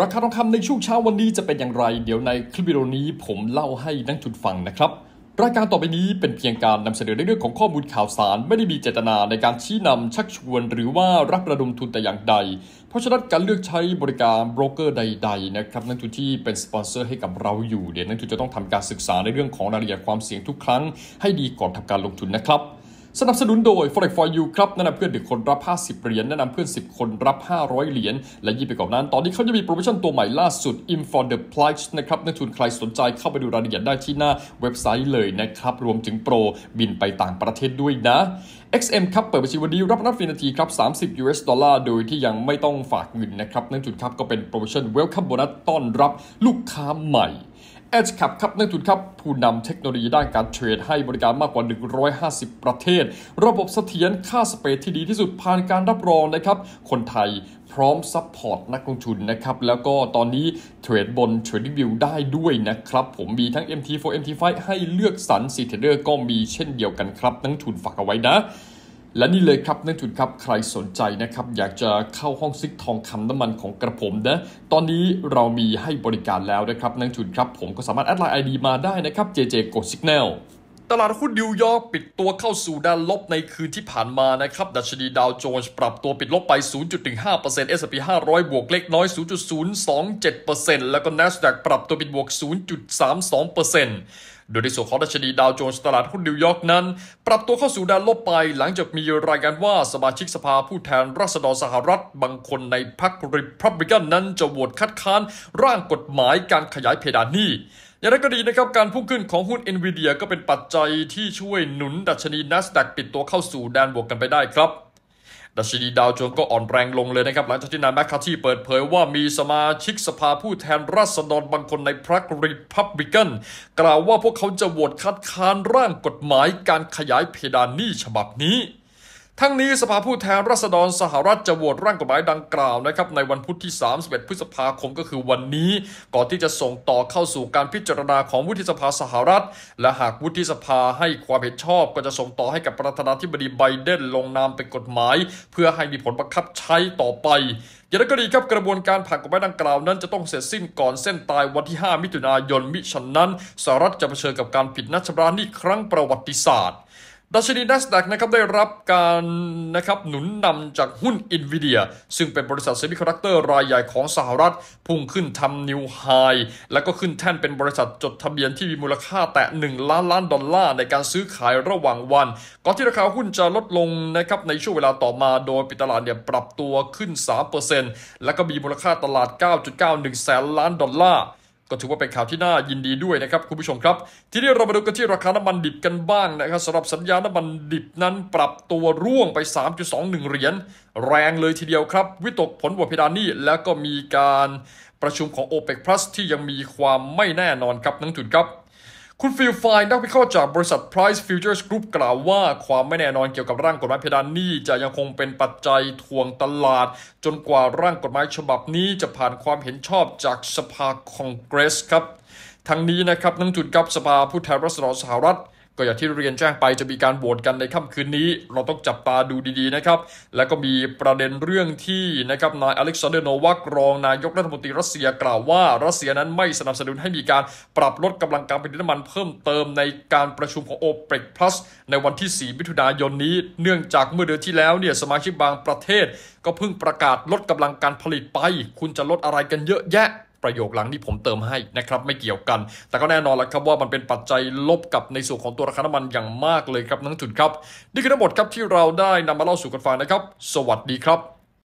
ราคาทองคำในช่วงเช้าวันนี้จะเป็นอย่างไรเดี๋ยวในคลิปวิดีโอนี้ผมเล่าให้นักทุนฟังนะครับ รายการต่อไปนี้เป็นเพียงการนำเสนอในเรื่องของข้อมูลข่าวสาร ไม่ได้มีเจตนาในการชี้นำชักชวน หรือว่ารับระดมทุนแต่อย่างใด เพราะฉะนั้นการเลือกใช้บริการโบรกเกอร์ใด ๆนะครับนักทุนที่เป็นสปอนเซอร์ให้กับเราอยู่เดี๋ยวนักทุนจะต้องทำการศึกษาในเรื่องของรายละเอียดความเสี่ยงทุกครั้งให้ดีก่อนทำการลงทุนนะครับสนับสนุนโดย Forex for you ครับแนะนำเพื่อนหนึ่งคนรับ 50 เหรียญแนะนำเพื่อน 10 คนรับ 500 เหรียญ และยิ่งไปกว่านั้นตอนนี้เขาจะมีโปรโมชั่นตัวใหม่ล่าสุด i n for the p l i c e นะครับ นักทุนใครสนใจเข้าไปดูรายละเอียดได้ที่หน้าเว็บไซต์เลยนะครับ รวมถึงโปรบินไปต่างประเทศด้วยนะ XM ครับเปิดบัญชีวันนี้รับนับฟรีนาทีครับ 30 US ดอลลาร์โดยที่ยังไม่ต้องฝากเงินนะครับนักทุนครับก็เป็นโปรโมชั่น Welcome Bonus ต้อนรับลูกค้าใหม่ Edge Cap ครับนักทุนครับ ผู้นำเทคโนโลยีด้านการเทรดให้บริการมากกว่า 150 ประเทศ ระบบเสถียรค่าสเปรดที่ดีที่สุดผ่านการรับรองนะครับคนไทยพร้อมซัพพอร์ตนักลงทุนนะครับแล้วก็ตอนนี้เทรดบน Trading View ได้ด้วยนะครับ ผมมีทั้ง MT4 MT5 ให้เลือกสรรสีเทเดอร์ ก็มีเช่นเดียวกันครับนักทุนฝากเอาไว้นะและนี่เลยครับนักทุนครับ ใครสนใจนะครับ อยากจะเข้าห้องซิกทองคำน้ำมันของกระผมนะ ตอนนี้เรามีให้บริการแล้วนะครับนักทุนครับผมก็สามารถแอดไลน์ไอดีมาได้นะครับ JJ กดสัญญาณตลาดหุ้นนิวยอร์กปิดตัวเข้าสู่ด้านลบในคืนที่ผ่านมานะครับ ดัชนีดาวโจนส์ปรับตัวปิดลบไป 0.15% S&P 500 บวกเล็กน้อย 0.027%แล้วก็ NASDAQ ปรับตัวปิดบวก 0.32%โดยในส่วนของดัชนีดาวโจนส์ตลาดหุ้นนิวยอร์กนั้น ปรับตัวเข้าสู่แดนลบไปหลังจากมีรายงานว่าสมาชิกสภาผู้แทนราษฎรสหรัฐ บางคนในพรรคริพับลิกันนั้นจะโหวตคัดค้านร่างกฎหมายการขยายเพดานหนี้อย่างไรก็ดีนะครับ การพุ่งขึ้นของหุ้น NVIDIA ก็เป็นปัจจัยที่ช่วยหนุนดัชนี NASDAQ ปิดตัวเข้าสู่แดนบวกกันไปได้ครับดัชนีดาวโจนส์ก็อ่อนแรงลงเลยนะครับ หลังจากที่นายแมคคาที่เปิดเผยว่ามีสมาชิกสภาผู้แทนราษฎรบางคนในพรรครีพับบิกันกล่าวว่าพวกเขาจะโหวตคัดค้านร่างกฎหมายการขยายเพดานหนี้ฉบับนี้ทั้งนี้สภาผู้แทนราษฎรสหรัฐจะโหวตร่างกฎหมายดังกล่าวนะครับในวันพุธที่ 31 พฤษภาคมก็คือวันนี้ ก่อนที่จะส่งต่อเข้าสู่การพิจารณาของวุฒิสภาสหรัฐ และหากวุฒิสภาให้ความเห็นชอบ ก็จะส่งต่อให้กับประธานาธิบดีไบเดนลงนามเป็นกฎหมาย เพื่อให้มีผลบังคับใช้ต่อไป อย่างไรก็ดีครับกระบวนการผ่านกฎหมายดังกล่าวนั้นจะต้องเสร็จสิ้นก่อนเส้นตายวันที่ 5 มิถุนายนมิฉะนั้น สหรัฐจะเผชิญกับการผิดนัดชำระหนี้ครั้งประวัติศาสตร์ดัชนีน a s แดกนะครับได้รับการนะครับหนุนนำจากหุ้น n v i d i ยซึ่งเป็นบริษัทเซมิคอนดักเตอร์รายใหญ่ของสหรัฐ พุ่งขึ้นทำนิวไฮแล้วก็ขึ้นแท่นเป็นบริษัทจดทะเบียนที่มีมูลค่าแตะ 1 ล้านล้านดอลลาร์ ในการซื้อขายระหว่างวันก่อนที่ราคาหุ้นจะลดลงนะครับในช่วงเวลาต่อมาโดยปิตลาดเนี่ยปรับตัวขึ้น 3%แล้วก็มีมูลค่าตลาด 9.91แสนล้านดอลลาร์ก็ถือว่าเป็นข่าวที่น่า ยินดีด้วยนะครับ คุณผู้ชมครับ ทีนี้เรามาดูกันที่ราคาน้ำมันดิบกันบ้างนะครับสำหรับสัญญาน้ำมันดิบนั้นปรับตัวร่วงไป 3.21 เหรียญแรงเลยทีเดียวครับ วิตกผลบวกเพดานนี่แล้วก็มีการประชุมของ OPEC Plus ที่ยังมีความไม่แน่นอนครับนักทุนครับคุณฟิลไฟนักวิเคราะห์จากบริษัท Price Futures Group กล่าวว่าความไม่แน่นอนเกี่ยวกับร่างกฎหมายเพดานหนี้จะยังคงเป็นปัจจัยทวงตลาด จนกว่าร่างกฎหมายฉบับนี้จะผ่านความเห็นชอบจากสภาคองเกรสครับทั้งนี้นะครับนักจุดกับสภาผู้แทนราษฎรสหรัฐก็อย่างที่เรียนแจ้งไปจะมีการโหวตกันในค่ำคืนนี้ เราต้องจับตาดูดี ๆ นะครับ และก็มีประเด็นเรื่องที่นะครับนายอเล็กซานเดอร์โนวักรอง นายกรัฐมนตรีรัสเซียกล่าวว่า รัสเซียนั้นไม่สนับสนุนให้มีการปรับลดกำลังการผลิตน้ำมันเพิ่มเติมในการประชุมของโอเปกพลัสในวันที่ 4 มิถุนายนนี้เนื่องจากเมื่อเดือนที่แล้วเนี่ยสมาชิกบางประเทศ ก็เพิ่งประกาศลดกำลังการผลิตไป คุณจะลดอะไรกันเยอะแยะประโยคหลังที่ผมเติมให้นะครับ ไม่เกี่ยวกัน แต่ก็แน่นอนแล้วครับว่ามันเป็นปัจจัยลบกับในส่วนของตัวราคาน้ำมันอย่างมากเลยครับนักทุนครับ นี่คือทั้งหมดครับที่เราได้นำมาเล่าสู่กันฟังนะครับ สวัสดีครับ